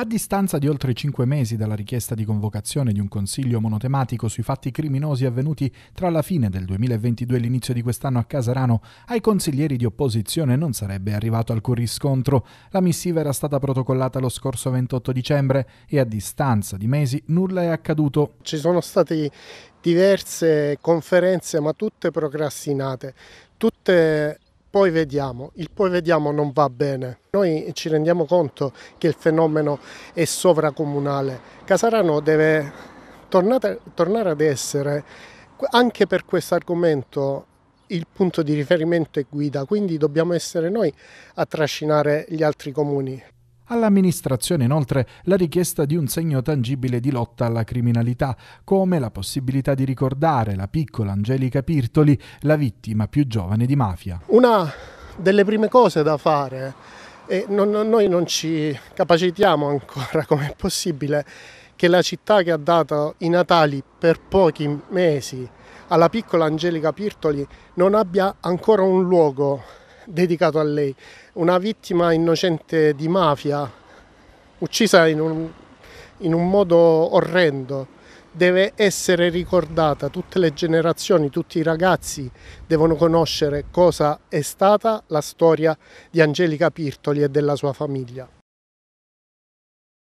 A distanza di oltre cinque mesi dalla richiesta di convocazione di un consiglio monotematico sui fatti criminosi avvenuti tra la fine del 2022 e l'inizio di quest'anno a Casarano, ai consiglieri di opposizione non sarebbe arrivato alcun riscontro. La missiva era stata protocollata lo scorso 28 dicembre e a distanza di mesi nulla è accaduto. Ci sono state diverse conferenze ma tutte procrastinate, tutte poi vediamo, il poi vediamo non va bene. Noi ci rendiamo conto che il fenomeno è sovracomunale. Casarano deve tornate, tornare ad essere anche per questo argomento il punto di riferimento e guida, quindi dobbiamo essere noi a trascinare gli altri comuni. All'amministrazione inoltre la richiesta di un segno tangibile di lotta alla criminalità, come la possibilità di ricordare la piccola Angelica Pirtoli, la vittima più giovane di mafia. Una delle prime cose da fare, e non, non, noi non ci capacitiamo ancora come è possibile, che la città che ha dato i Natali per pochi mesi alla piccola Angelica Pirtoli non abbia ancora un luogo dedicato a lei, una vittima innocente di mafia, uccisa in un, in un modo orrendo deve essere ricordata, tutte le generazioni, tutti i ragazzi devono conoscere cosa è stata la storia di Angelica Pirtoli e della sua famiglia.